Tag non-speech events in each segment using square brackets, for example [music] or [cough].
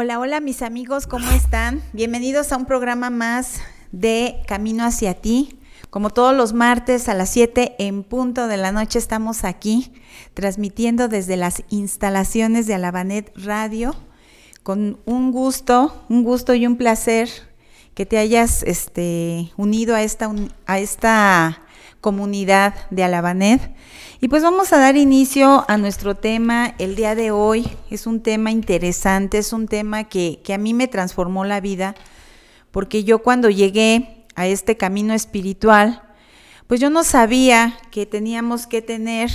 Hola, hola mis amigos, ¿cómo están? Bienvenidos a un programa más de Camino hacia ti. Como todos los martes a las 7 en punto de la noche estamos aquí transmitiendo desde las instalaciones de Alabanet Radio con un gusto, un gusto y un placer que te hayas este, unido a esta, a esta comunidad de Alabaned. Y pues vamos a dar inicio a nuestro tema el día de hoy. Es un tema interesante, es un tema que, a mí me transformó la vida, porque yo cuando llegué a este camino espiritual, pues yo no sabía que teníamos que tener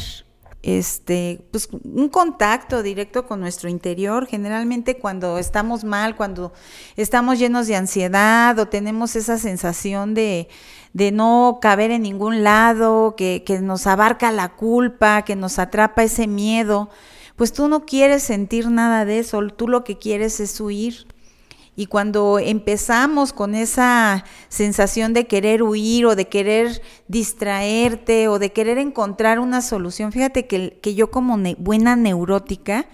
este, pues un contacto directo con nuestro interior. Generalmente cuando estamos mal, cuando estamos llenos de ansiedad o tenemos esa sensación de, de no caber en ningún lado, que, que nos abarca la culpa, que nos atrapa ese miedo, pues tú no quieres sentir nada de eso, tú lo que quieres es huir. Y cuando empezamos con esa sensación de querer huir o de querer distraerte o de querer encontrar una solución, fíjate que, yo como buena neurótica,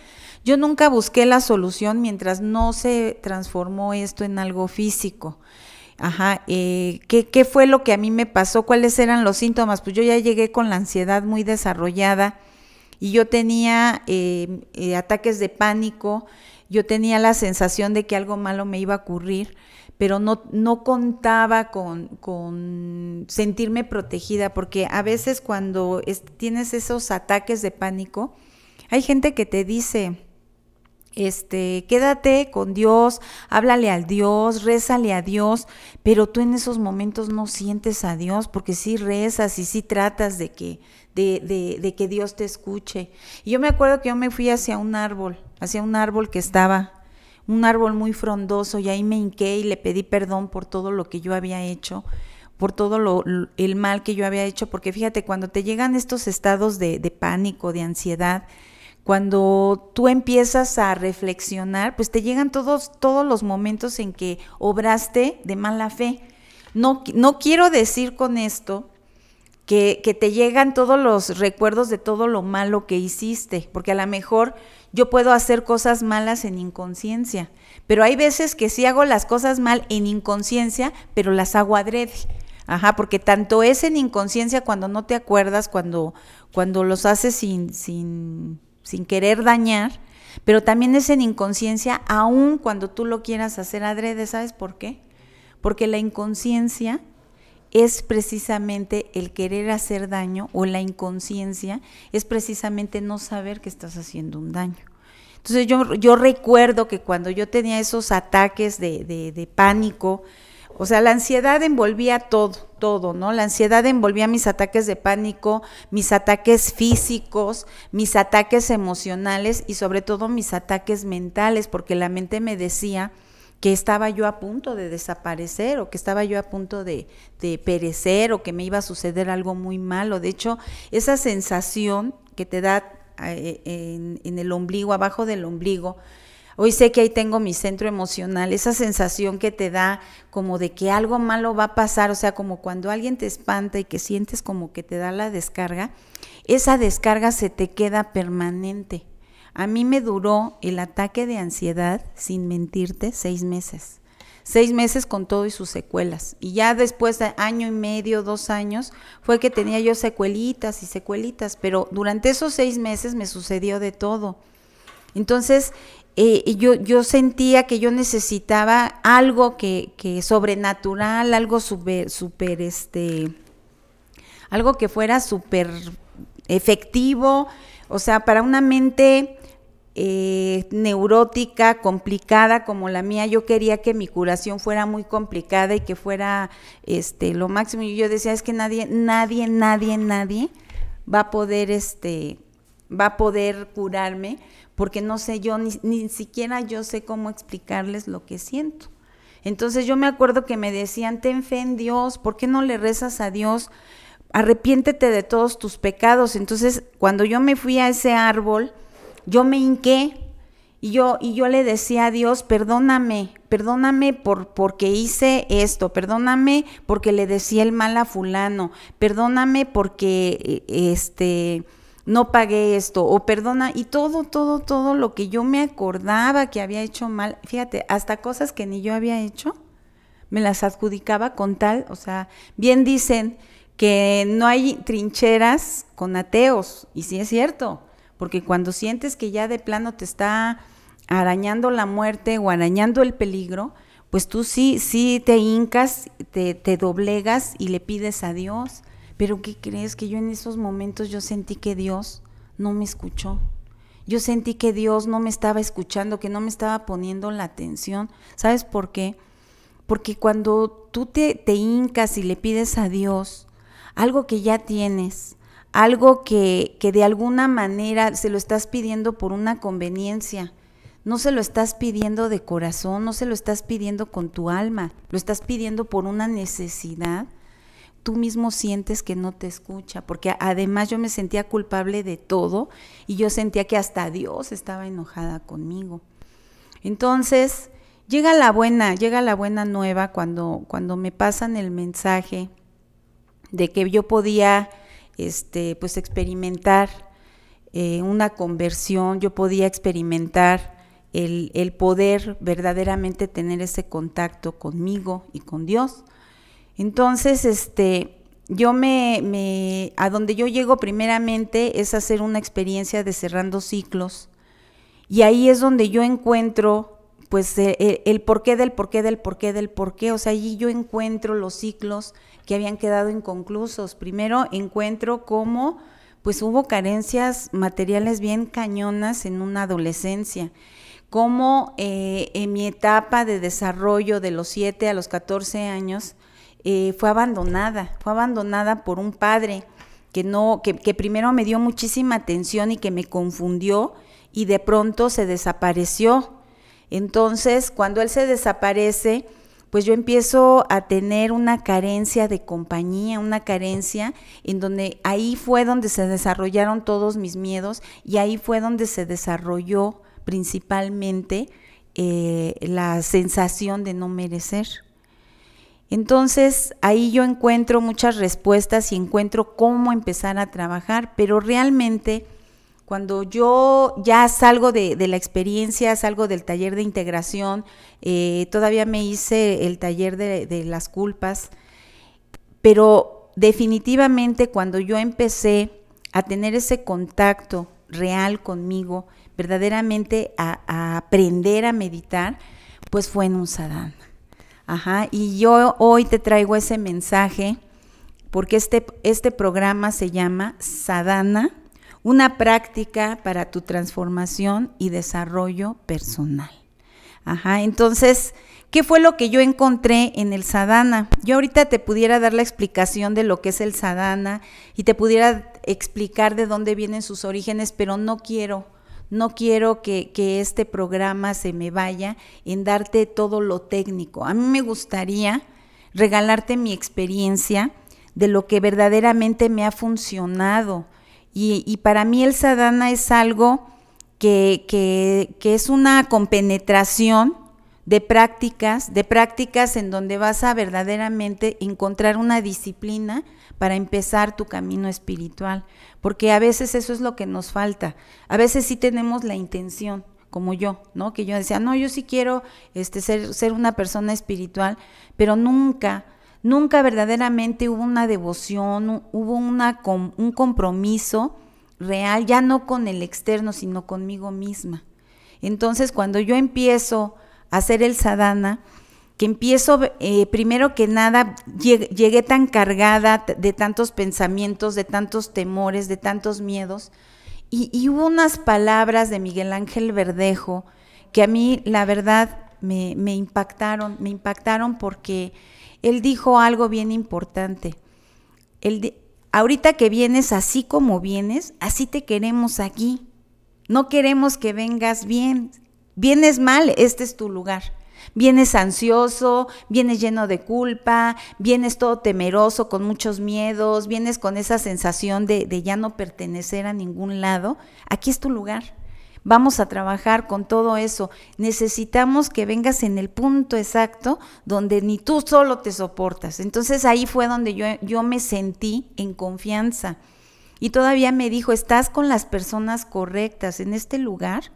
yo nunca busqué la solución mientras no se transformó esto en algo físico. Ajá, eh, ¿qué, fue lo que a mí me pasó? ¿Cuáles eran los síntomas? Pues yo ya llegué con la ansiedad muy desarrollada y yo tenía eh, eh, ataques de pánico, yo tenía la sensación de que algo malo me iba a ocurrir, pero no, no contaba con, sentirme protegida, porque a veces cuando tienes esos ataques de pánico, hay gente que te dice, este, quédate con Dios, háblale al Dios, rézale a Dios, pero tú en esos momentos no sientes a Dios porque sí rezas y sí tratas de que, de, de, que Dios te escuche. Y yo me acuerdo que yo me fui hacia un árbol, hacia un árbol que estaba un árbol muy frondoso y ahí me hinqué y le pedí perdón por todo lo que yo había hecho, por todo lo, el mal que yo había hecho, porque fíjate, cuando te llegan estos estados de, de pánico, de ansiedad, cuando tú empiezas a reflexionar, pues te llegan todos, todos los momentos en que obraste de mala fe. No, no quiero decir con esto que, que, te llegan todos los recuerdos de todo lo malo que hiciste, porque a lo mejor yo puedo hacer cosas malas en inconsciencia, pero hay veces que sí hago las cosas mal en inconsciencia, pero las hago adrede. Ajá, porque tanto es en inconsciencia cuando no te acuerdas, cuando, cuando los haces sin, sin sin querer dañar, pero también es en inconsciencia, aun cuando tú lo quieras hacer adrede, ¿sabes por qué? Porque la inconsciencia es precisamente el querer hacer daño o la inconsciencia es precisamente no saber que estás haciendo un daño. Entonces yo, yo recuerdo que cuando yo tenía esos ataques de, de pánico, o sea, la ansiedad envolvía todo, todo, ¿no? La ansiedad envolvía mis ataques de pánico, mis ataques físicos, mis ataques emocionales y sobre todo mis ataques mentales, porque la mente me decía que estaba yo a punto de desaparecer o que estaba yo a punto de, de perecer o que me iba a suceder algo muy malo. De hecho, esa sensación que te da eh, eh, en, en el ombligo, abajo del ombligo, Hoy sé que ahí tengo mi centro emocional, esa sensación que te da como de que algo malo va a pasar, o sea, como cuando alguien te espanta y que sientes como que te da la descarga, esa descarga se te queda permanente. A mí me duró el ataque de ansiedad, sin mentirte, seis meses. Seis meses con todo y sus secuelas. Y ya después de año y medio, dos años, fue que tenía yo secuelitas y secuelitas, pero durante esos seis meses me sucedió de todo. Entonces, eh, yo, yo sentía que yo necesitaba algo que, que sobrenatural, algo súper, super, este, algo que fuera súper efectivo, o sea, para una mente eh, neurótica, complicada como la mía, yo quería que mi curación fuera muy complicada y que fuera este, lo máximo. Y yo decía, es que nadie, nadie, nadie, nadie va a poder este, va a poder curarme, porque no sé yo, ni, siquiera yo sé cómo explicarles lo que siento. Entonces yo me acuerdo que me decían, ten fe en Dios, ¿por qué no le rezas a Dios? Arrepiéntete de todos tus pecados. Entonces cuando yo me fui a ese árbol, yo me hinqué y yo, y yo le decía a Dios, perdóname, perdóname por, porque hice esto, perdóname porque le decía el mal a fulano, perdóname porque este no pagué esto, o perdona, y todo, todo, todo lo que yo me acordaba que había hecho mal, fíjate, hasta cosas que ni yo había hecho, me las adjudicaba con tal, o sea, bien dicen que no hay trincheras con ateos, y sí es cierto, porque cuando sientes que ya de plano te está arañando la muerte o arañando el peligro, pues tú sí, sí te hincas, te, te doblegas y le pides a Dios pero ¿qué crees? Que yo en esos momentos yo sentí que Dios no me escuchó. Yo sentí que Dios no me estaba escuchando, que no me estaba poniendo la atención. ¿Sabes por qué? Porque cuando tú te, te hincas y le pides a Dios algo que ya tienes, algo que, que de alguna manera se lo estás pidiendo por una conveniencia, no se lo estás pidiendo de corazón, no se lo estás pidiendo con tu alma, lo estás pidiendo por una necesidad, tú mismo sientes que no te escucha, porque además yo me sentía culpable de todo y yo sentía que hasta Dios estaba enojada conmigo. Entonces, llega la buena, llega la buena nueva cuando, cuando me pasan el mensaje de que yo podía este, pues experimentar eh, una conversión, yo podía experimentar el, el poder verdaderamente tener ese contacto conmigo y con Dios. Entonces, este, yo me, a donde yo llego primeramente es hacer una experiencia de cerrando ciclos y ahí es donde yo encuentro pues e, e, el, porqué del porqué del porqué del porqué. O sea, allí yo encuentro los ciclos que habían quedado inconclusos. Primero encuentro cómo pues hubo carencias materiales bien cañonas en una adolescencia. Cómo eh, en mi etapa de desarrollo de los 7 a los 14 años, eh, fue abandonada, fue abandonada por un padre que no, que, primero me dio muchísima atención y que me confundió y de pronto se desapareció. Entonces, cuando él se desaparece, pues yo empiezo a tener una carencia de compañía, una carencia en donde ahí fue donde se desarrollaron todos mis miedos y ahí fue donde se desarrolló principalmente eh, la sensación de no merecer. Entonces ahí yo encuentro muchas respuestas y encuentro cómo empezar a trabajar, pero realmente cuando yo ya salgo de, la experiencia, salgo del taller de integración, eh, todavía me hice el taller de, las culpas, pero definitivamente cuando yo empecé a tener ese contacto real conmigo, verdaderamente a, a aprender a meditar, pues fue en un sadhana. Ajá, y yo hoy te traigo ese mensaje porque este, este programa se llama Sadhana, una práctica para tu transformación y desarrollo personal. Ajá, entonces, ¿qué fue lo que yo encontré en el sadhana? Yo ahorita te pudiera dar la explicación de lo que es el sadhana y te pudiera explicar de dónde vienen sus orígenes, pero no quiero no quiero que, este programa se me vaya en darte todo lo técnico. A mí me gustaría regalarte mi experiencia de lo que verdaderamente me ha funcionado. Y, para mí el sadhana es algo que, que, es una compenetración de prácticas, de prácticas en donde vas a verdaderamente encontrar una disciplina para empezar tu camino espiritual, porque a veces eso es lo que nos falta. A veces sí tenemos la intención, como yo, ¿no? Que yo decía, no, yo sí quiero este, ser, una persona espiritual, pero nunca, nunca verdaderamente hubo una devoción, hubo una, un compromiso real, ya no con el externo, sino conmigo misma. Entonces, cuando yo empiezo a hacer el sadhana, que empiezo eh, primero que nada, llegué tan cargada de tantos pensamientos, de tantos temores, de tantos miedos, y, hubo unas palabras de Miguel Ángel Verdejo que a mí la verdad me, impactaron, me impactaron porque él dijo algo bien importante. Él ahorita que vienes así como vienes, así te queremos aquí. No queremos que vengas bien. Vienes mal, este es tu lugar. Vienes ansioso, vienes lleno de culpa, vienes todo temeroso, con muchos miedos, vienes con esa sensación de, ya no pertenecer a ningún lado. Aquí es tu lugar. Vamos a trabajar con todo eso. Necesitamos que vengas en el punto exacto donde ni tú solo te soportas. Entonces ahí fue donde yo, yo me sentí en confianza. Y todavía me dijo, estás con las personas correctas en este lugar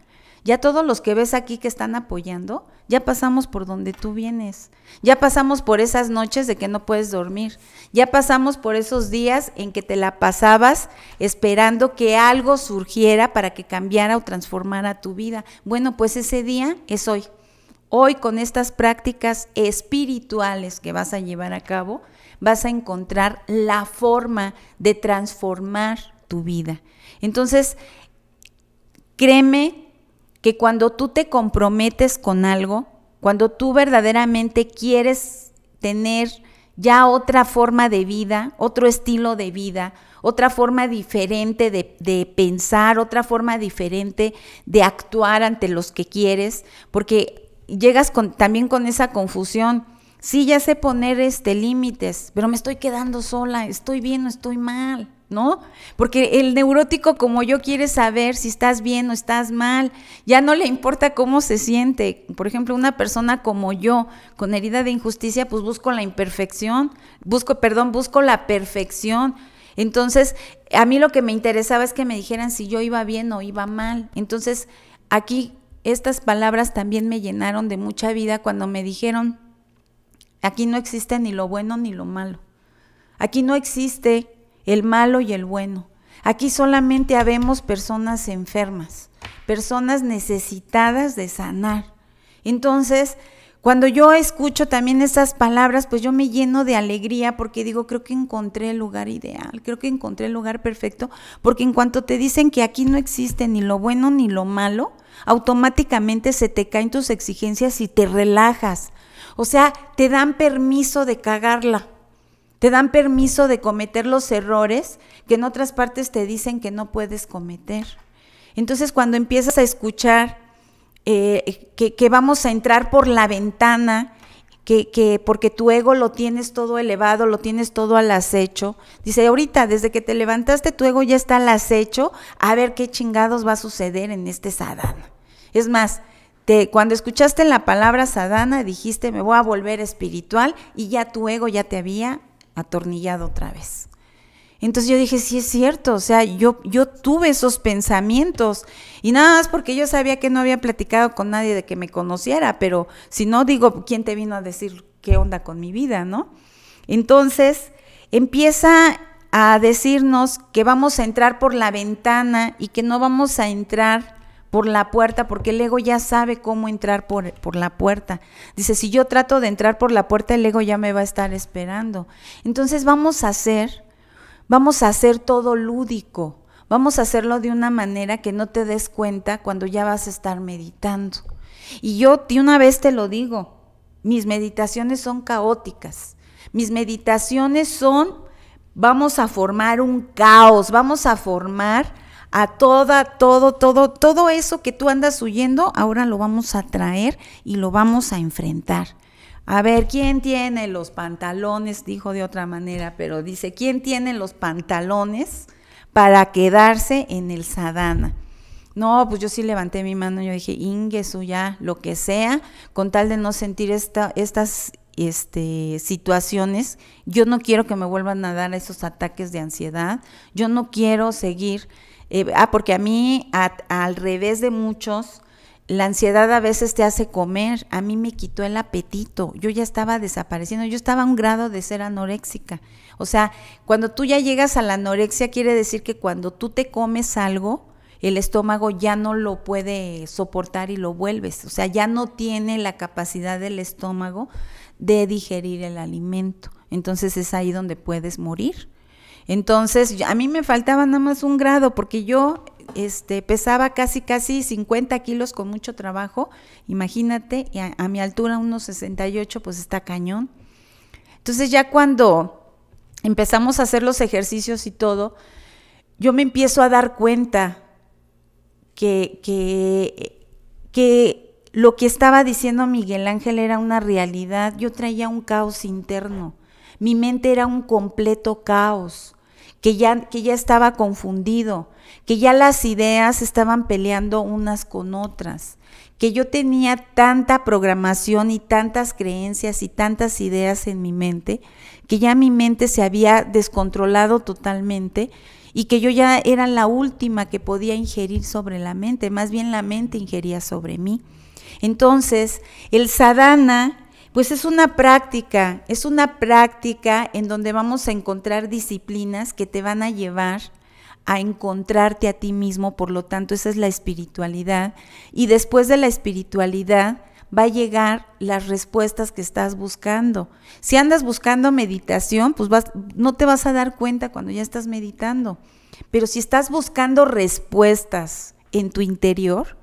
ya todos los que ves aquí que están apoyando, ya pasamos por donde tú vienes. Ya pasamos por esas noches de que no puedes dormir. Ya pasamos por esos días en que te la pasabas esperando que algo surgiera para que cambiara o transformara tu vida. Bueno, pues ese día es hoy. Hoy con estas prácticas espirituales que vas a llevar a cabo, vas a encontrar la forma de transformar tu vida. Entonces, créeme que cuando tú te comprometes con algo, cuando tú verdaderamente quieres tener ya otra forma de vida, otro estilo de vida, otra forma diferente de, pensar, otra forma diferente de actuar ante los que quieres, porque llegas también con esa confusión. Sí, ya sé poner este, límites, pero me estoy quedando sola, estoy bien o estoy mal. ¿no? Porque el neurótico como yo quiere saber si estás bien o estás mal, ya no le importa cómo se siente. Por ejemplo, una persona como yo con herida de injusticia, pues busco la imperfección, busco, perdón, busco la perfección. Entonces, a mí lo que me interesaba es que me dijeran si yo iba bien o iba mal. Entonces, aquí estas palabras también me llenaron de mucha vida cuando me dijeron, aquí no existe ni lo bueno ni lo malo. Aquí no existe el malo y el bueno. Aquí solamente habemos personas enfermas, personas necesitadas de sanar. Entonces, cuando yo escucho también esas palabras, pues yo me lleno de alegría porque digo, creo que encontré el lugar ideal, creo que encontré el lugar perfecto, porque en cuanto te dicen que aquí no existe ni lo bueno ni lo malo, automáticamente se te caen tus exigencias y te relajas. O sea, te dan permiso de cagarla te dan permiso de cometer los errores que en otras partes te dicen que no puedes cometer. Entonces cuando empiezas a escuchar eh, que, vamos a entrar por la ventana, que, porque tu ego lo tienes todo elevado, lo tienes todo al acecho. Dice, ahorita, desde que te levantaste, tu ego ya está al acecho, a ver qué chingados va a suceder en este sadhana. Es más, te, cuando escuchaste la palabra sadana dijiste, me voy a volver espiritual y ya tu ego ya te había atornillado otra vez. Entonces yo dije, sí es cierto, o sea, yo, yo tuve esos pensamientos y nada más porque yo sabía que no había platicado con nadie de que me conociera, pero si no digo, ¿quién te vino a decir qué onda con mi vida, no? Entonces empieza a decirnos que vamos a entrar por la ventana y que no vamos a entrar por la puerta, porque el ego ya sabe cómo entrar por, la puerta. Dice, si yo trato de entrar por la puerta, el ego ya me va a estar esperando. Entonces vamos a hacer, vamos a hacer todo lúdico, vamos a hacerlo de una manera que no te des cuenta cuando ya vas a estar meditando. Y yo de una vez te lo digo, mis meditaciones son caóticas, mis meditaciones son, vamos a formar un caos, vamos a formar a toda, todo, todo, todo eso que tú andas huyendo, ahora lo vamos a traer y lo vamos a enfrentar. A ver, ¿quién tiene los pantalones? Dijo de otra manera, pero dice, ¿quién tiene los pantalones para quedarse en el sadana? No, pues yo sí levanté mi mano, yo dije, ingue Suya, lo que sea, con tal de no sentir estas este, situaciones, yo no quiero que me vuelvan a dar esos ataques de ansiedad, yo no quiero seguir eh, ah, porque a mí, al revés de muchos, la ansiedad a veces te hace comer. A mí me quitó el apetito. Yo ya estaba desapareciendo. Yo estaba a un grado de ser anoréxica. O sea, cuando tú ya llegas a la anorexia, quiere decir que cuando tú te comes algo, el estómago ya no lo puede soportar y lo vuelves. O sea, ya no tiene la capacidad del estómago de digerir el alimento. Entonces es ahí donde puedes morir. Entonces, a mí me faltaba nada más un grado porque yo este, pesaba casi, casi 50 kilos con mucho trabajo. Imagínate, a, mi altura unos 68, pues está cañón. Entonces ya cuando empezamos a hacer los ejercicios y todo, yo me empiezo a dar cuenta que, que, que lo que estaba diciendo Miguel Ángel era una realidad. Yo traía un caos interno mi mente era un completo caos, que ya, que ya estaba confundido, que ya las ideas estaban peleando unas con otras, que yo tenía tanta programación y tantas creencias y tantas ideas en mi mente, que ya mi mente se había descontrolado totalmente y que yo ya era la última que podía ingerir sobre la mente, más bien la mente ingería sobre mí. Entonces, el sadhana pues es una práctica, es una práctica en donde vamos a encontrar disciplinas que te van a llevar a encontrarte a ti mismo, por lo tanto esa es la espiritualidad. Y después de la espiritualidad va a llegar las respuestas que estás buscando. Si andas buscando meditación, pues vas, no te vas a dar cuenta cuando ya estás meditando. Pero si estás buscando respuestas en tu interior,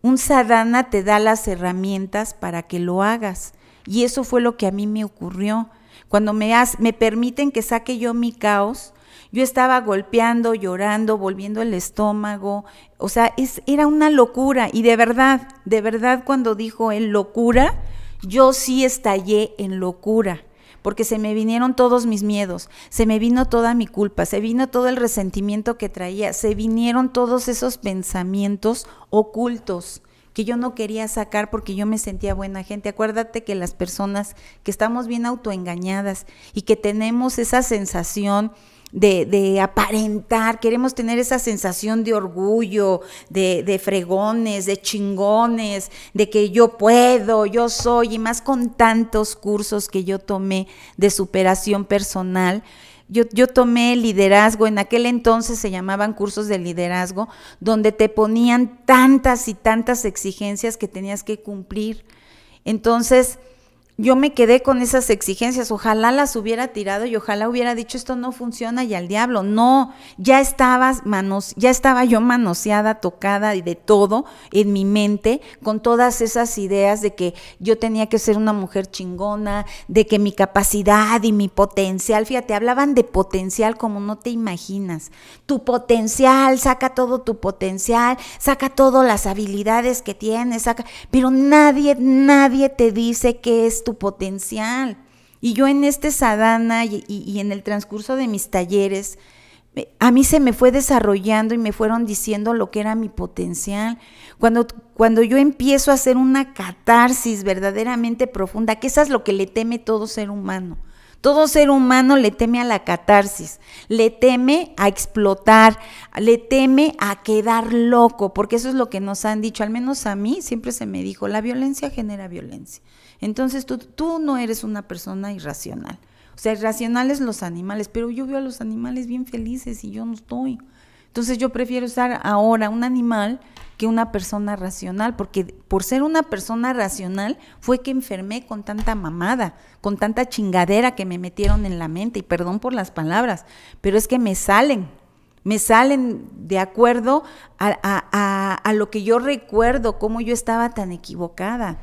un sadhana te da las herramientas para que lo hagas. Y eso fue lo que a mí me ocurrió. Cuando me, me permiten que saque yo mi caos, yo estaba golpeando, llorando, volviendo el estómago. O sea, es, era una locura. Y de verdad, de verdad, cuando dijo en locura, yo sí estallé en locura. Porque se me vinieron todos mis miedos, se me vino toda mi culpa, se vino todo el resentimiento que traía, se vinieron todos esos pensamientos ocultos que yo no quería sacar porque yo me sentía buena gente. Acuérdate que las personas que estamos bien autoengañadas y que tenemos esa sensación de, de, aparentar, queremos tener esa sensación de orgullo, de, de, fregones, de chingones, de que yo puedo, yo soy, y más con tantos cursos que yo tomé de superación personal. Yo, tomé liderazgo, en aquel entonces se llamaban cursos de liderazgo, donde te ponían tantas y tantas exigencias que tenías que cumplir. Entonces, yo me quedé con esas exigencias, ojalá las hubiera tirado y ojalá hubiera dicho esto no funciona y al diablo, no, ya estabas manos, ya estaba yo manoseada, tocada y de todo en mi mente con todas esas ideas de que yo tenía que ser una mujer chingona, de que mi capacidad y mi potencial, fíjate, hablaban de potencial como no te imaginas. Tu potencial, saca todo tu potencial, saca todas las habilidades que tienes, saca, pero nadie, nadie te dice que es tu potencial. Y yo en este sadhana y, en el transcurso de mis talleres, eh, a mí se me fue desarrollando y me fueron diciendo lo que era mi potencial. Cuando, cuando yo empiezo a hacer una catarsis verdaderamente profunda, que esa es lo que le teme todo ser humano. Todo ser humano le teme a la catarsis, le teme a explotar, le teme a quedar loco, porque eso es lo que nos han dicho, al menos a mí siempre se me dijo, la violencia genera violencia. Entonces tú, tú no eres una persona irracional. O sea, irracionales los animales, pero yo veo a los animales bien felices y yo no estoy. Entonces yo prefiero usar ahora un animal que una persona racional, porque por ser una persona racional fue que enfermé con tanta mamada, con tanta chingadera que me metieron en la mente, y perdón por las palabras, pero es que me salen, me salen de acuerdo a, a lo que yo recuerdo, cómo yo estaba tan equivocada,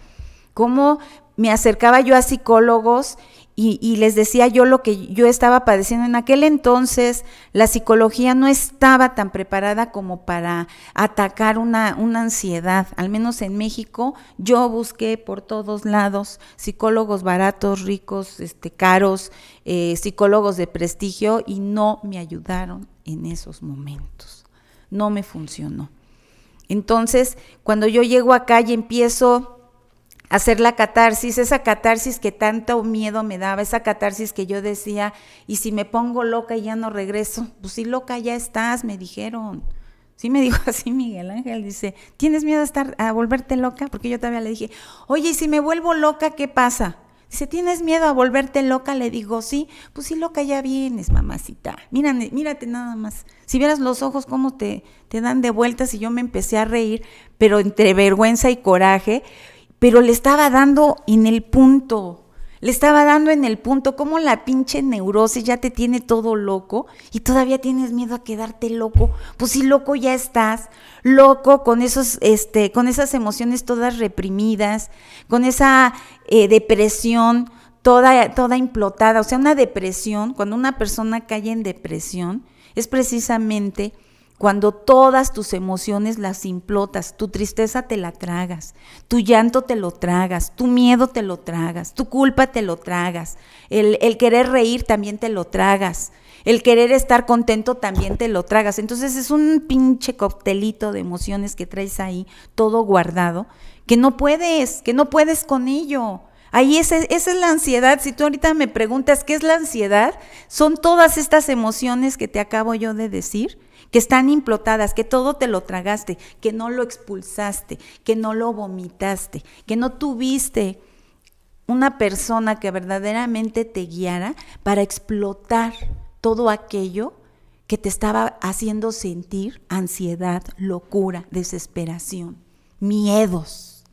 cómo me acercaba yo a psicólogos y, les decía yo lo que yo estaba padeciendo. En aquel entonces la psicología no estaba tan preparada como para atacar una, ansiedad. Al menos en México yo busqué por todos lados psicólogos baratos, ricos, este, caros, eh, psicólogos de prestigio y no me ayudaron en esos momentos. No me funcionó. Entonces, cuando yo llego acá y empiezo hacer la catarsis, esa catarsis que tanto miedo me daba, esa catarsis que yo decía, y si me pongo loca y ya no regreso, pues si loca ya estás, me dijeron. Sí me dijo [laughs] así Miguel Ángel, dice, ¿tienes miedo a estar a volverte loca? Porque yo todavía le dije, "Oye, y si me vuelvo loca, ¿qué pasa?" Dice, ¿tienes miedo a volverte loca? Le digo, sí, pues si loca ya vienes, mamacita. Mírate, mírate nada más. Si vieras los ojos, cómo te, te dan de vueltas y yo me empecé a reír, pero entre vergüenza y coraje pero le estaba dando en el punto. Le estaba dando en el punto como la pinche neurosis ya te tiene todo loco y todavía tienes miedo a quedarte loco. Pues si loco ya estás, loco con esos, este, con esas emociones todas reprimidas, con esa eh, depresión toda, toda implotada. O sea, una depresión, cuando una persona cae en depresión, es precisamente cuando todas tus emociones las implotas, tu tristeza te la tragas, tu llanto te lo tragas, tu miedo te lo tragas, tu culpa te lo tragas, el, querer reír también te lo tragas, el querer estar contento también te lo tragas. Entonces es un pinche coctelito de emociones que traes ahí, todo guardado, que no puedes, que no puedes con ello. Ahí esa, esa es la ansiedad. Si tú ahorita me preguntas qué es la ansiedad, son todas estas emociones que te acabo yo de decir que están implotadas, que todo te lo tragaste, que no lo expulsaste, que no lo vomitaste, que no tuviste una persona que verdaderamente te guiara para explotar todo aquello que te estaba haciendo sentir ansiedad, locura, desesperación, miedos.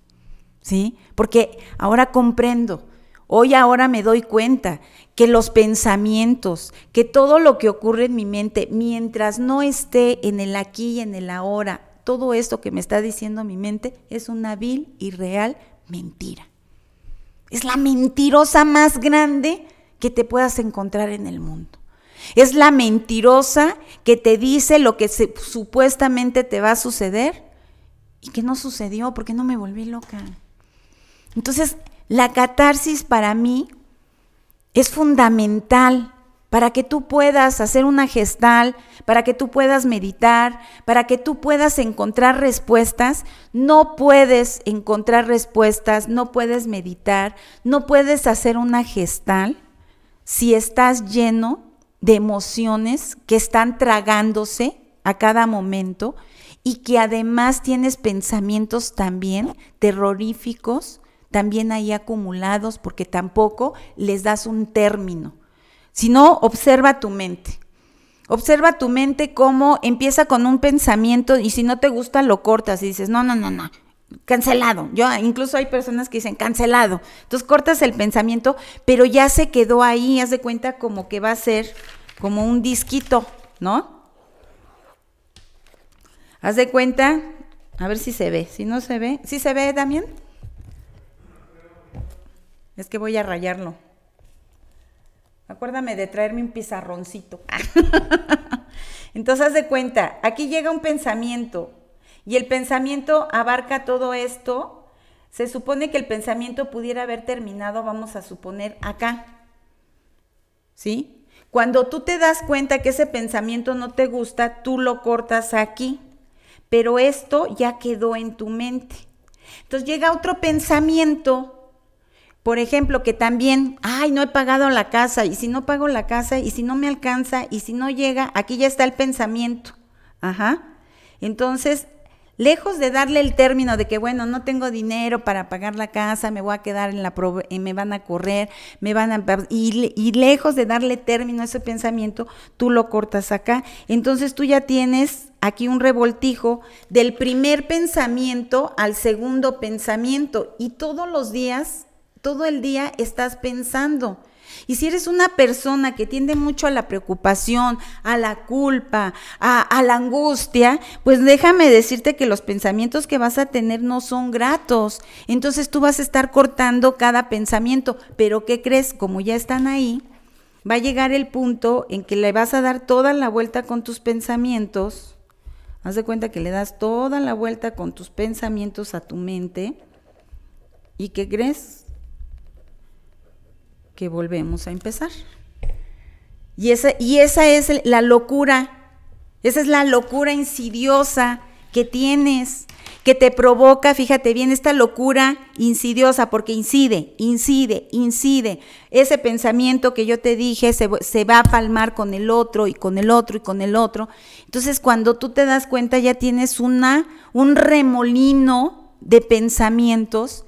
¿Sí? Porque ahora comprendo Hoy ahora me doy cuenta que los pensamientos, que todo lo que ocurre en mi mente, mientras no esté en el aquí y en el ahora, todo esto que me está diciendo mi mente es una vil y real mentira. Es la mentirosa más grande que te puedas encontrar en el mundo. Es la mentirosa que te dice lo que supuestamente te va a suceder y que no sucedió porque no me volví loca. Entonces, la catarsis para mí es fundamental para que tú puedas hacer una gestal, para que tú puedas meditar, para que tú puedas encontrar respuestas. No puedes encontrar respuestas, no puedes meditar, no puedes hacer una gestal si estás lleno de emociones que están tragándose a cada momento y que además tienes pensamientos también terroríficos también ahí acumulados porque tampoco les das un término. Si no, observa tu mente. Observa tu mente cómo empieza con un pensamiento y si no te gusta lo cortas y dices, no, no, no, no, cancelado. Yo incluso hay personas que dicen cancelado. Entonces cortas el pensamiento, pero ya se quedó ahí, haz de cuenta como que va a ser como un disquito, ¿no? Haz de cuenta, a ver si se ve, si no se ve, si ¿Sí se ve, también es que voy a rayarlo. Acuérdame de traerme un pizarroncito. [laughs] Entonces, haz de cuenta, aquí llega un pensamiento y el pensamiento abarca todo esto. Se supone que el pensamiento pudiera haber terminado, vamos a suponer, acá. ¿Sí? Cuando tú te das cuenta que ese pensamiento no te gusta, tú lo cortas aquí, pero esto ya quedó en tu mente. Entonces llega otro pensamiento por ejemplo, que también, ay, no he pagado la casa, y si no pago la casa, y si no me alcanza, y si no llega, aquí ya está el pensamiento. Ajá. Entonces, lejos de darle el término de que, bueno, no tengo dinero para pagar la casa, me voy a quedar en la, eh, me van a correr, me van a... Y, y lejos de darle término a ese pensamiento, tú lo cortas acá. Entonces tú ya tienes aquí un revoltijo del primer pensamiento al segundo pensamiento y todos los días todo el día estás pensando. Y si eres una persona que tiende mucho a la preocupación, a la culpa, a, la angustia, pues déjame decirte que los pensamientos que vas a tener no son gratos. Entonces tú vas a estar cortando cada pensamiento. Pero ¿qué crees? Como ya están ahí, va a llegar el punto en que le vas a dar toda la vuelta con tus pensamientos. Haz de cuenta que le das toda la vuelta con tus pensamientos a tu mente. ¿Y qué crees? que volvemos a empezar. Y esa, y esa es la locura, esa es la locura insidiosa que tienes, que te provoca, fíjate bien, esta locura insidiosa, porque incide, incide, incide. Ese pensamiento que yo te dije se, se, va a palmar con el otro y con el otro y con el otro. Entonces cuando tú te das cuenta ya tienes una, un remolino de pensamientos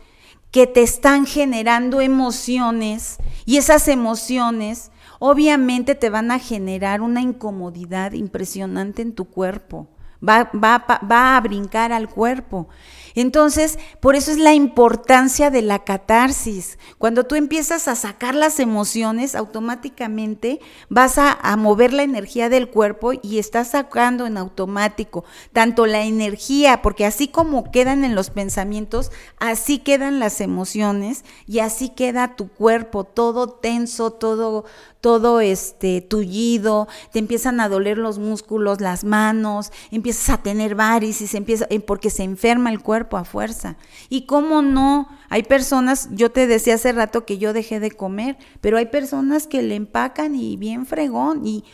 que te están generando emociones y esas emociones obviamente te van a generar una incomodidad impresionante en tu cuerpo. Va, va, va a brincar al cuerpo. Entonces, por eso es la importancia de la catarsis. Cuando tú empiezas a sacar las emociones, automáticamente vas a, mover la energía del cuerpo y estás sacando en automático tanto la energía, porque así como quedan en los pensamientos, así quedan las emociones y así queda tu cuerpo todo tenso, todo todo este tullido, te empiezan a doler los músculos, las manos, empiezas a tener varices, empieza eh, porque se enferma el cuerpo a fuerza. Y cómo no, hay personas, yo te decía hace rato que yo dejé de comer, pero hay personas que le empacan y bien fregón y,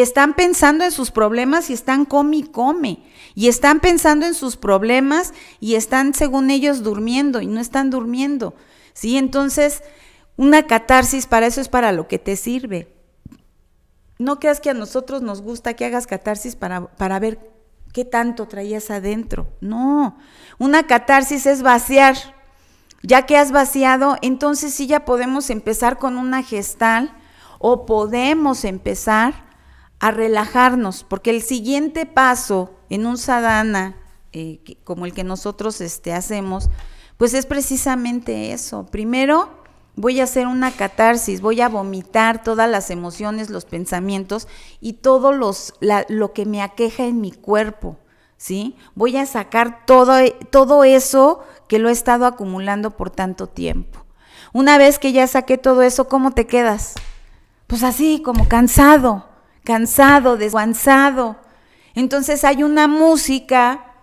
están pensando en sus problemas y están come y come. Y están pensando en sus problemas y están, según ellos, durmiendo y no están durmiendo. ¿Sí? Entonces, una catarsis para eso es para lo que te sirve. No creas que a nosotros nos gusta que hagas catarsis para, para ver ¿Qué tanto traías adentro? No, una catarsis es vaciar. Ya que has vaciado, entonces sí ya podemos empezar con una gestal o podemos empezar a relajarnos, porque el siguiente paso en un sadhana, eh, como el que nosotros este, hacemos, pues es precisamente eso. Primero, voy a hacer una catarsis, voy a vomitar todas las emociones, los pensamientos y todo lo que me aqueja en mi cuerpo, ¿sí? Voy a sacar todo, todo eso que lo he estado acumulando por tanto tiempo. Una vez que ya saqué todo eso, ¿cómo te quedas? Pues así, como cansado, cansado, desguanzado. Entonces hay una música,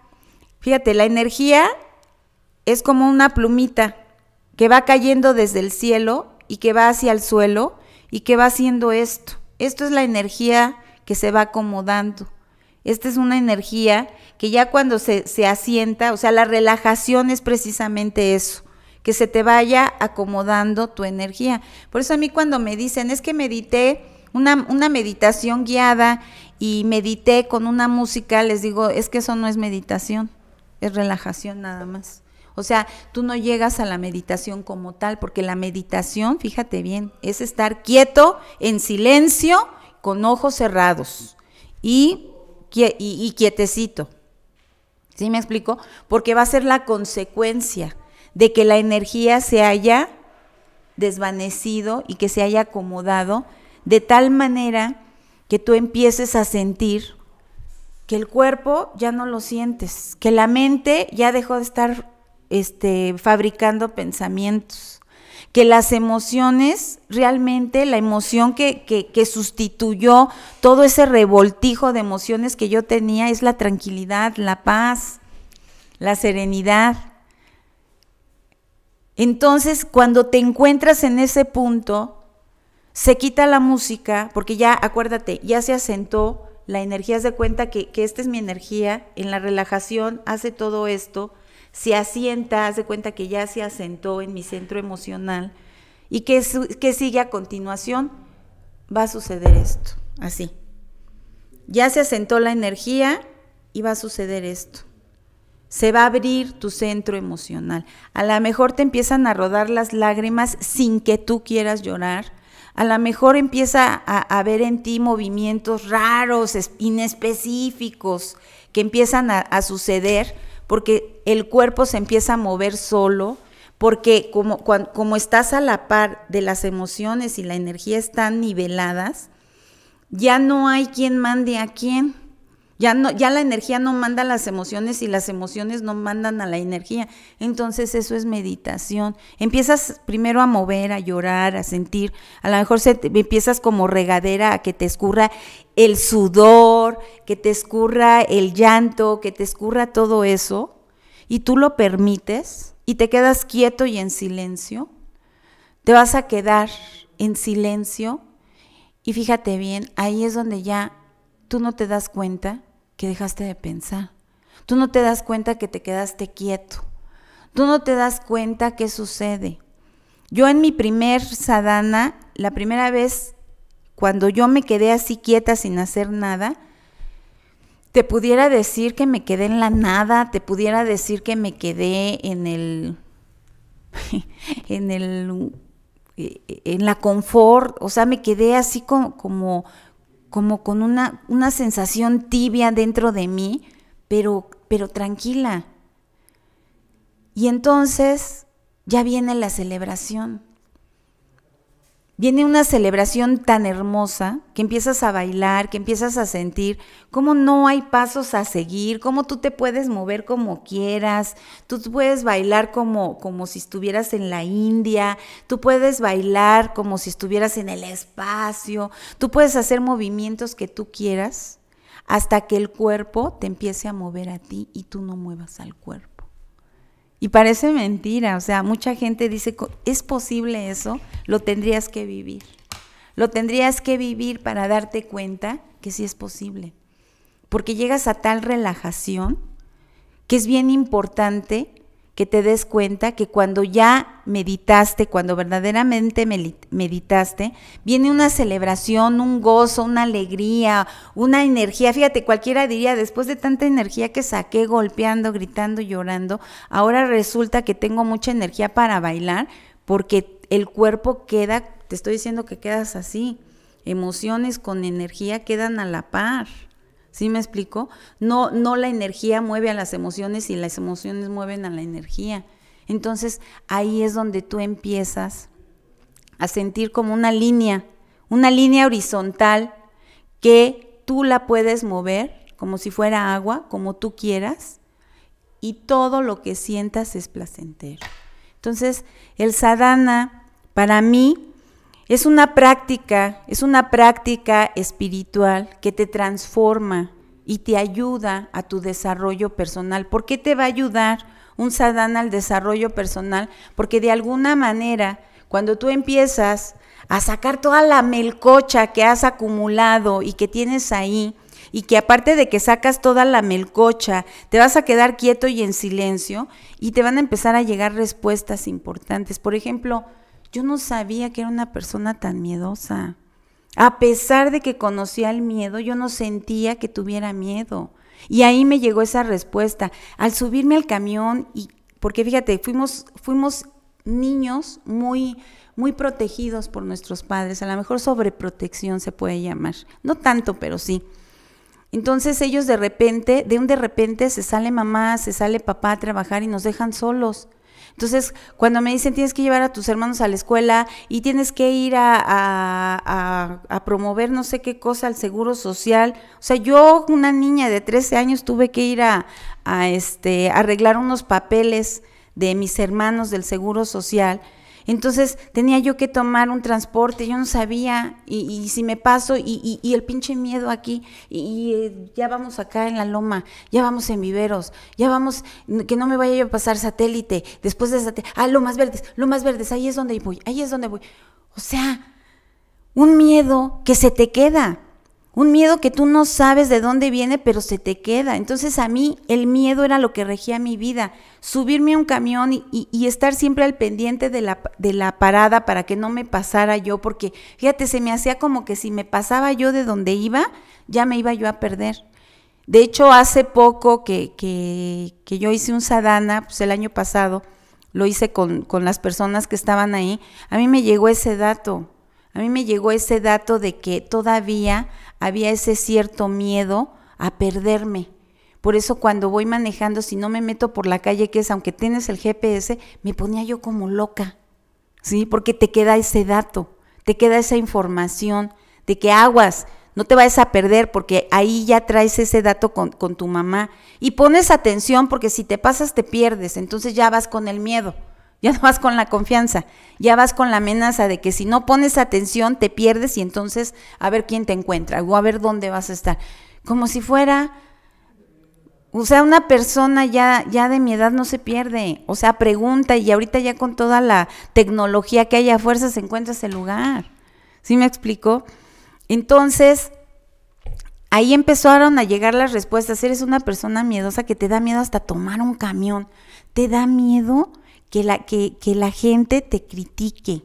fíjate, la energía es como una plumita que va cayendo desde el cielo y que va hacia el suelo y que va haciendo esto. Esto es la energía que se va acomodando. Esta es una energía que ya cuando se, se asienta, o sea, la relajación es precisamente eso, que se te vaya acomodando tu energía. Por eso a mí cuando me dicen, es que medité una, una meditación guiada y medité con una música, les digo, es que eso no es meditación, es relajación nada más. O sea, tú no llegas a la meditación como tal, porque la meditación, fíjate bien, es estar quieto, en silencio, con ojos cerrados y, quietecito. ¿Sí me explico? Porque va a ser la consecuencia de que la energía se haya desvanecido y que se haya acomodado de tal manera que tú empieces a sentir que el cuerpo ya no lo sientes, que la mente ya dejó de estar este, fabricando pensamientos. Que las emociones, realmente la emoción que, sustituyó todo ese revoltijo de emociones que yo tenía es la tranquilidad, la paz, la serenidad. Entonces, cuando te encuentras en ese punto, se quita la música, porque ya, acuérdate, ya se asentó, la energía se cuenta que, que esta es mi energía, en la relajación hace todo esto, se asienta, hace cuenta que ya se asentó en mi centro emocional. ¿Y que sigue a continuación? Va a suceder esto, así. Ya se asentó la energía y va a suceder esto. Se va a abrir tu centro emocional. A lo mejor te empiezan a rodar las lágrimas sin que tú quieras llorar. A lo mejor empieza a, haber en ti movimientos raros, inespecíficos, que empiezan a suceder porque el cuerpo se empieza a mover solo, porque como, como estás a la par de las emociones y la energía están niveladas, ya no hay quien mande a quién. Ya, no, ya la energía no manda las emociones y las emociones no mandan a la energía. Entonces eso es meditación. Empiezas primero a mover, a llorar, a sentir. A lo mejor empiezas como regadera a que te escurra el sudor, que te escurra el llanto, que te escurra todo eso. Y tú lo permites y te quedas quieto y en silencio. Te vas a quedar en silencio. Y fíjate bien, ahí es donde ya tú no te das cuenta que dejaste de pensar. Tú no te das cuenta que te quedaste quieto. Tú no te das cuenta qué sucede. Yo en mi primer sadhana, la primera vez cuando yo me quedé así quieta sin hacer nada, te pudiera decir que me quedé en la nada, te pudiera decir que me quedé en el [laughs] en el eh, en la confort, o sea, me quedé así como, como como con una, sensación tibia dentro de mí, pero, pero tranquila. Y entonces ya viene la celebración viene una celebración tan hermosa que empiezas a bailar, que empiezas a sentir cómo no hay pasos a seguir, cómo tú te puedes mover como quieras, tú puedes bailar como, como si estuvieras en la India, tú puedes bailar como si estuvieras en el espacio, tú puedes hacer movimientos que tú quieras hasta que el cuerpo te empiece a mover a ti y tú no muevas al cuerpo. Y parece mentira, o sea, mucha gente dice, ¿es posible eso? Lo tendrías que vivir. Lo tendrías que vivir para darte cuenta que sí es posible. Porque llegas a tal relajación que es bien importante que te des cuenta que cuando ya meditaste, cuando verdaderamente meditaste, viene una celebración, un gozo, una alegría, una energía. Fíjate, cualquiera diría, después de tanta energía que saqué golpeando, gritando, llorando, ahora resulta que tengo mucha energía para bailar porque el cuerpo queda, te estoy diciendo que quedas así, emociones con energía quedan a la par. ¿Sí me explico? No, no la energía mueve a las emociones y las emociones mueven a la energía. Entonces ahí es donde tú empiezas a sentir como una línea, una línea horizontal que tú la puedes mover como si fuera agua, como tú quieras, y todo lo que sientas es placentero. Entonces, el sadhana para mí es una práctica, es una práctica espiritual que te transforma y te ayuda a tu desarrollo personal. ¿Por qué te va a ayudar un sadhana al desarrollo personal? Porque de alguna manera, cuando tú empiezas a sacar toda la melcocha que has acumulado y que tienes ahí, y que aparte de que sacas toda la melcocha, te vas a quedar quieto y en silencio y te van a empezar a llegar respuestas importantes. Por ejemplo, yo no sabía que era una persona tan miedosa. A pesar de que conocía el miedo, yo no sentía que tuviera miedo. Y ahí me llegó esa respuesta. Al subirme al camión, y porque fíjate, fuimos, fuimos niños muy, muy protegidos por nuestros padres. A lo mejor sobreprotección se puede llamar. No tanto, pero sí. Entonces ellos de repente, de un de repente se sale mamá, se sale papá a trabajar y nos dejan solos. Entonces, cuando me dicen tienes que llevar a tus hermanos a la escuela y tienes que ir a, promover no sé qué cosa al seguro social, o sea, yo, una niña de 13 años, tuve que ir a, este, arreglar unos papeles de mis hermanos del seguro social entonces tenía yo que tomar un transporte, yo no sabía, y, si me paso, y, y, el pinche miedo aquí, y, eh, ya vamos acá en la loma, ya vamos en viveros, ya vamos, que no me vaya yo a pasar satélite, después de satélite, ah, lomas verdes, lomas verdes, ahí es donde voy, ahí es donde voy. O sea, un miedo que se te queda. Un miedo que tú no sabes de dónde viene, pero se te queda. Entonces a mí el miedo era lo que regía mi vida. Subirme a un camión y, estar siempre al pendiente de la, parada para que no me pasara yo, porque fíjate, se me hacía como que si me pasaba yo de donde iba, ya me iba yo a perder. De hecho, hace poco que, yo hice un Sadana, pues el año pasado, lo hice con, con, las personas que estaban ahí, a mí me llegó ese dato a mí me llegó ese dato de que todavía había ese cierto miedo a perderme. Por eso cuando voy manejando, si no me meto por la calle que es, aunque tienes el GPS, me ponía yo como loca, ¿sí? Porque te queda ese dato, te queda esa información de que aguas, no te vayas a perder porque ahí ya traes ese dato con, con, tu mamá. Y pones atención porque si te pasas te pierdes, entonces ya vas con el miedo ya no vas con la confianza, ya vas con la amenaza de que si no pones atención te pierdes y entonces a ver quién te encuentra o a ver dónde vas a estar. Como si fuera, o sea, una persona ya, ya de mi edad no se pierde, o sea, pregunta y ahorita ya con toda la tecnología que haya a fuerza se encuentra ese lugar. ¿Sí me explico? Entonces, ahí empezaron a llegar las respuestas. Eres una persona miedosa que te da miedo hasta tomar un camión. ¿Te da miedo? que la, que, que la gente te critique.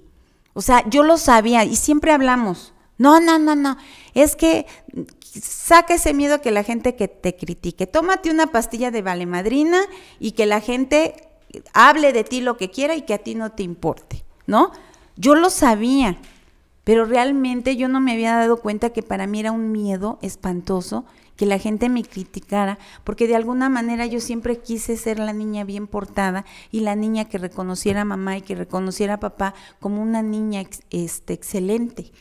O sea, yo lo sabía y siempre hablamos. No, no, no, no. Es que saca ese miedo que la gente que te critique. Tómate una pastilla de valemadrina y que la gente hable de ti lo que quiera y que a ti no te importe, ¿no? Yo lo sabía, pero realmente yo no me había dado cuenta que para mí era un miedo espantoso que la gente me criticara, porque de alguna manera yo siempre quise ser la niña bien portada y la niña que reconociera a mamá y que reconociera a papá como una niña este, excelente.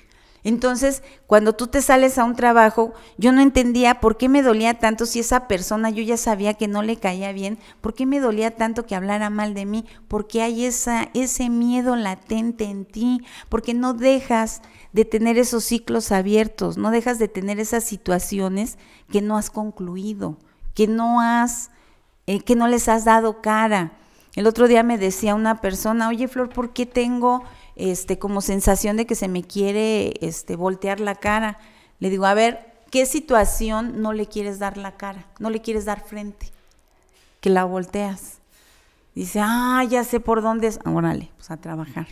Entonces, cuando tú te sales a un trabajo, yo no entendía por qué me dolía tanto si esa persona yo ya sabía que no le caía bien, por qué me dolía tanto que hablara mal de mí, porque hay esa, ese miedo latente en ti, porque no dejas de tener esos ciclos abiertos, no dejas de tener esas situaciones que no has concluido, que no has, eh, que no les has dado cara. El otro día me decía una persona, oye Flor, ¿por qué tengo este como sensación de que se me quiere este, voltear la cara? Le digo, a ver, ¿qué situación no le quieres dar la cara? No le quieres dar frente, que la volteas. Dice, ah, ya sé por dónde es. Órale, pues a trabajar.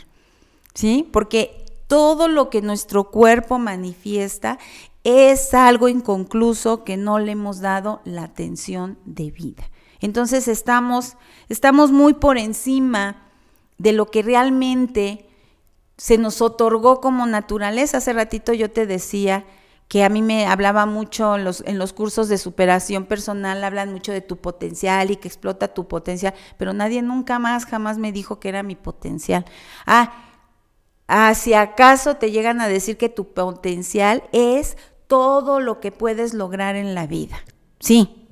¿Sí? Porque todo lo que nuestro cuerpo manifiesta es algo inconcluso que no le hemos dado la atención debida. Entonces estamos, estamos muy por encima de lo que realmente se nos otorgó como naturaleza. Hace ratito yo te decía que a mí me hablaba mucho en los, en los, cursos de superación personal, hablan mucho de tu potencial y que explota tu potencial, pero nadie nunca más, jamás me dijo que era mi potencial. Ah, hacia ah, acaso te llegan a decir que tu potencial es todo lo que puedes lograr en la vida. Sí,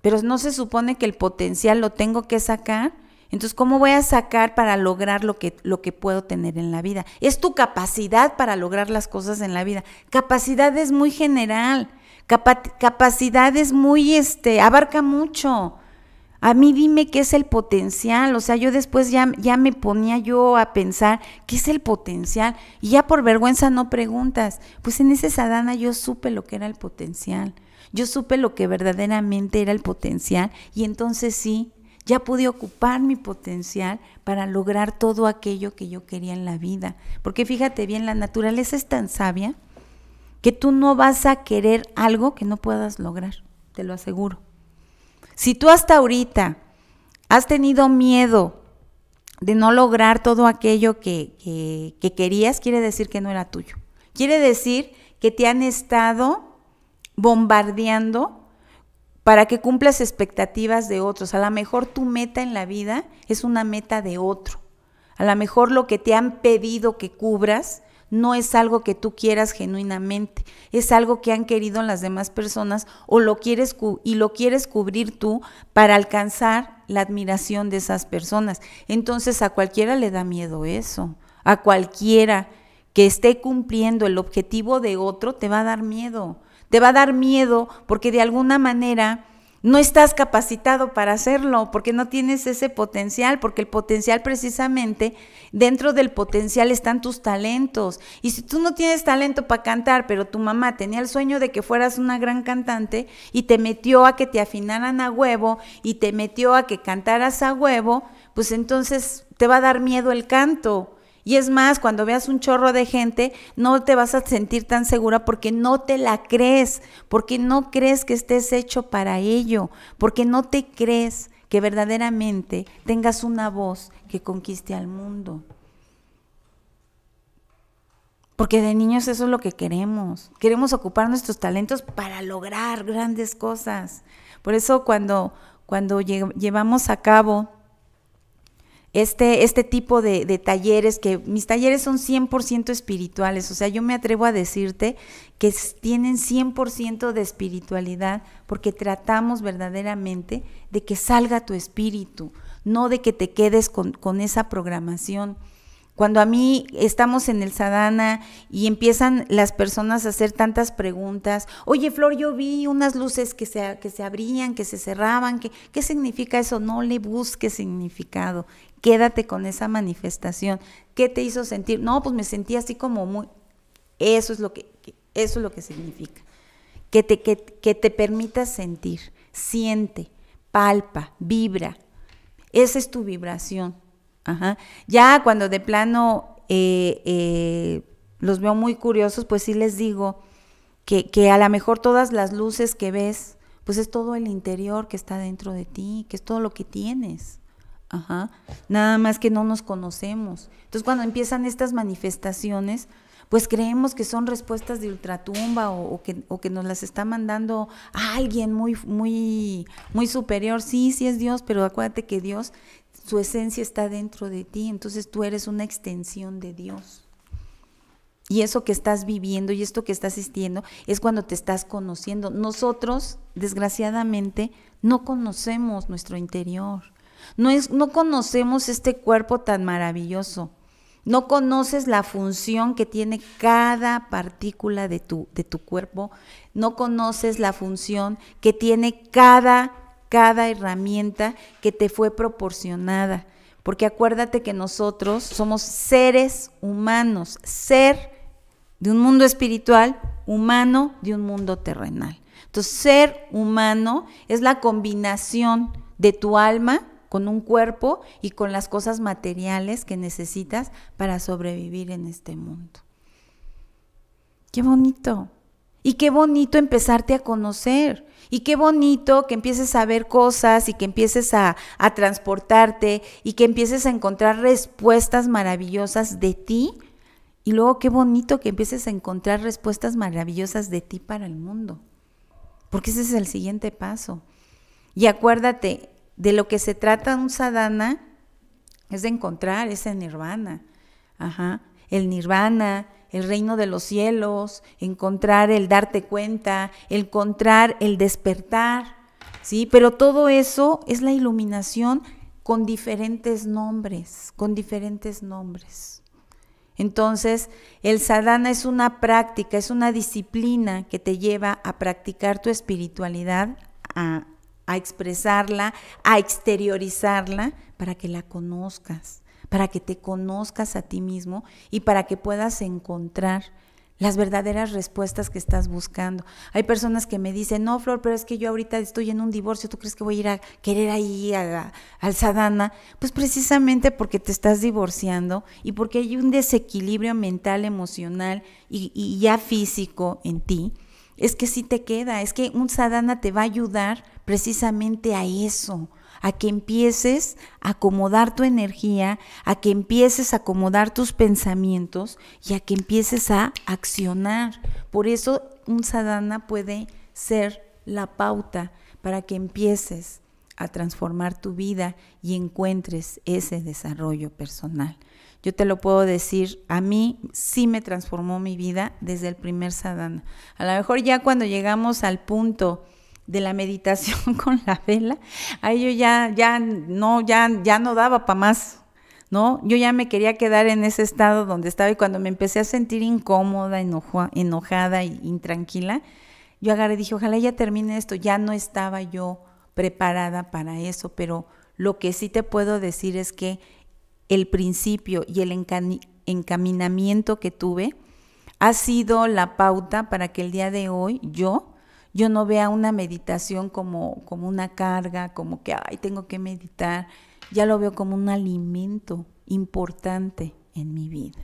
pero no se supone que el potencial lo tengo que sacar. Entonces, ¿cómo voy a sacar para lograr lo que, lo que puedo tener en la vida? Es tu capacidad para lograr las cosas en la vida. Capacidad es muy general. capacidad es muy, este, abarca mucho. A mí dime qué es el potencial, o sea, yo después ya, ya me ponía yo a pensar qué es el potencial y ya por vergüenza no preguntas. Pues en ese Sadana yo supe lo que era el potencial, yo supe lo que verdaderamente era el potencial y entonces sí, ya pude ocupar mi potencial para lograr todo aquello que yo quería en la vida. Porque fíjate bien, la naturaleza es tan sabia que tú no vas a querer algo que no puedas lograr, te lo aseguro. Si tú hasta ahorita has tenido miedo de no lograr todo aquello que, querías, quiere decir que no era tuyo. Quiere decir que te han estado bombardeando para que cumplas expectativas de otros. A lo mejor tu meta en la vida es una meta de otro. A lo mejor lo que te han pedido que cubras no es algo que tú quieras genuinamente, es algo que han querido las demás personas o lo quieres y lo quieres cubrir tú para alcanzar la admiración de esas personas. Entonces a cualquiera le da miedo eso, a cualquiera que esté cumpliendo el objetivo de otro te va a dar miedo, te va a dar miedo porque de alguna manera no estás capacitado para hacerlo porque no tienes ese potencial, porque el potencial precisamente, dentro del potencial están tus talentos. Y si tú no tienes talento para cantar, pero tu mamá tenía el sueño de que fueras una gran cantante y te metió a que te afinaran a huevo y te metió a que cantaras a huevo, pues entonces te va a dar miedo el canto y es más, cuando veas un chorro de gente, no te vas a sentir tan segura porque no te la crees, porque no crees que estés hecho para ello, porque no te crees que verdaderamente tengas una voz que conquiste al mundo. Porque de niños eso es lo que queremos. Queremos ocupar nuestros talentos para lograr grandes cosas. Por eso cuando, cuando llevamos a cabo este, este tipo de, talleres, que mis talleres son 100% espirituales, o sea, yo me atrevo a decirte que tienen 100% de espiritualidad porque tratamos verdaderamente de que salga tu espíritu, no de que te quedes con esa programación. Cuando a mí estamos en el Sadhana y empiezan las personas a hacer tantas preguntas, oye Flor, yo vi unas luces que se, abrían, que se cerraban, ¿qué significa eso? No le busques significado, quédate con esa manifestación. ¿Qué te hizo sentir? No, pues me sentí así como muy... Eso es lo que, eso es lo que significa. Que te, que, que te permitas sentir, siente, palpa, vibra. Esa es tu vibración. Ya cuando de plano eh, eh, los veo muy curiosos, pues sí les digo que, a lo mejor todas las luces que ves, pues es todo el interior que está dentro de ti, que es todo lo que tienes. Ajá. Nada más que no nos conocemos. Entonces cuando empiezan estas manifestaciones, pues creemos que son respuestas de ultratumba o, que, nos las está mandando alguien muy, muy, muy superior. Sí, sí es Dios, pero acuérdate que Dios su esencia está dentro de ti, entonces tú eres una extensión de Dios. Y eso que estás viviendo y esto que estás sintiendo es cuando te estás conociendo. Nosotros, desgraciadamente, no conocemos nuestro interior. No, es, no conocemos este cuerpo tan maravilloso. No conoces la función que tiene cada partícula de tu, de tu cuerpo. No conoces la función que tiene cada cada herramienta que te fue proporcionada. Porque acuérdate que nosotros somos seres humanos, ser de un mundo espiritual, humano de un mundo terrenal. Entonces, ser humano es la combinación de tu alma con un cuerpo y con las cosas materiales que necesitas para sobrevivir en este mundo. Qué bonito. Y qué bonito empezarte a conocer. Y qué bonito que empieces a ver cosas y que empieces a, transportarte y que empieces a encontrar respuestas maravillosas de ti. Y luego qué bonito que empieces a encontrar respuestas maravillosas de ti para el mundo. Porque ese es el siguiente paso. Y acuérdate, de lo que se trata un sadhana es de encontrar ese nirvana. Ajá. El nirvana, el reino de los cielos, encontrar el darte cuenta, encontrar el despertar, ¿sí? Pero todo eso es la iluminación con diferentes nombres, con diferentes nombres. Entonces, el sadhana es una práctica, es una disciplina que te lleva a practicar tu espiritualidad, a expresarla, a exteriorizarla, para que la conozcas, para que te conozcas a ti mismo y para que puedas encontrar las verdaderas respuestas que estás buscando. Hay personas que me dicen, no, Flor, pero es que yo ahorita estoy en un divorcio, ¿tú crees que voy a ir a querer ahí al Sadana? Pues precisamente porque te estás divorciando y porque hay un desequilibrio mental, emocional y, y ya físico en ti. Es que sí te queda, es que un sadhana te va a ayudar precisamente a eso, a que empieces a acomodar tu energía, a que empieces a acomodar tus pensamientos y a que empieces a accionar. Por eso un sadhana puede ser la pauta para que empieces a transformar tu vida y encuentres ese desarrollo personal. Yo te lo puedo decir, a mí sí me transformó mi vida desde el primer sadhana. A lo mejor ya cuando llegamos al punto de la meditación [laughs] con la vela, ahí yo ya, ya no, ya, ya no daba para más. ¿No? Yo ya me quería quedar en ese estado donde estaba y cuando me empecé a sentir incómoda, enojada e intranquila, yo agarré y dije, ojalá ya termine esto. Ya no estaba yo preparada para eso, pero lo que sí te puedo decir es que el principio y el encaminamiento que tuve ha sido la pauta para que el día de hoy yo yo no vea una meditación como, como una carga, como que, ay, tengo que meditar. Ya lo veo como un alimento importante en mi vida.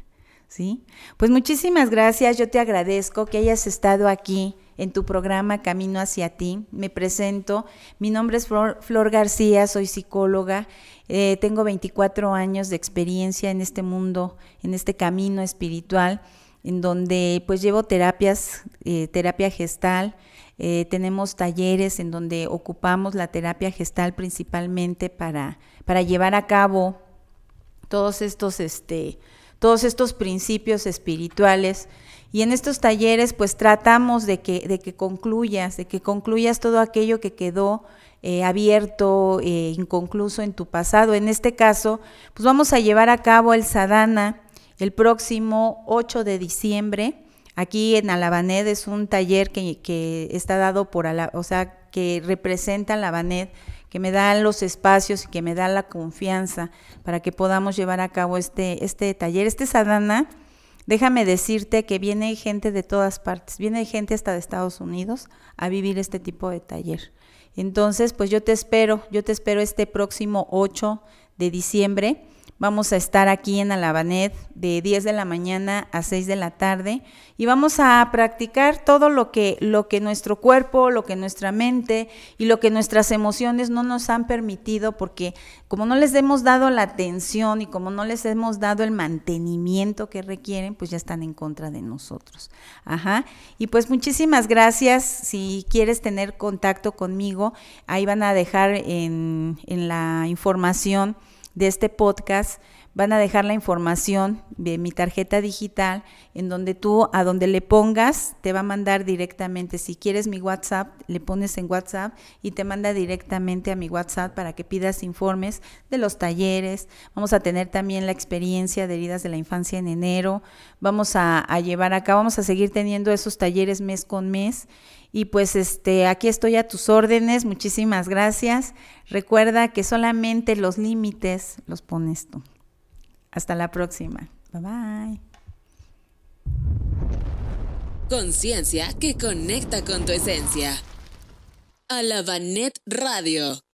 ¿Sí? Pues muchísimas gracias, yo te agradezco que hayas estado aquí en tu programa Camino hacia ti. Me presento, mi nombre es Flor, García, soy psicóloga, eh, tengo 24 años de experiencia en este mundo, en este camino espiritual, en donde pues llevo terapias, eh, terapia gestal, eh, tenemos talleres en donde ocupamos la terapia gestal principalmente para, llevar a cabo todos estos, este, todos estos principios espirituales. Y en estos talleres pues tratamos de que, de que concluyas, de que concluyas todo aquello que quedó eh, abierto, e inconcluso en tu pasado. En este caso, pues vamos a llevar a cabo el sadhana el próximo 8 de diciembre Aquí en Alabaned es un taller que, está dado por, Ala, o sea, que representa Alabaned, que me dan los espacios y que me da la confianza para que podamos llevar a cabo este, este taller. Este Sadana, déjame decirte que viene gente de todas partes, viene gente hasta de Estados Unidos a vivir este tipo de taller. Entonces, pues yo te espero, yo te espero este próximo 8 de diciembre Vamos a estar aquí en Alabanet de 10 de la mañana a 6 de la tarde y vamos a practicar todo lo que, lo que nuestro cuerpo, lo que nuestra mente y lo que nuestras emociones no nos han permitido porque como no les hemos dado la atención y como no les hemos dado el mantenimiento que requieren, pues ya están en contra de nosotros. Ajá. Y pues muchísimas gracias. Si quieres tener contacto conmigo, ahí van a dejar en, en la información de este podcast van a dejar la información de mi tarjeta digital en donde tú a donde le pongas te va a mandar directamente si quieres mi WhatsApp le pones en WhatsApp y te manda directamente a mi WhatsApp para que pidas informes de los talleres vamos a tener también la experiencia de heridas de la infancia en enero vamos a, a llevar acá vamos a seguir teniendo esos talleres mes con mes y pues este, aquí estoy a tus órdenes, muchísimas gracias. Recuerda que solamente los límites los pones tú. Hasta la próxima. Bye bye. Conciencia que conecta con tu esencia. Alabanet Radio.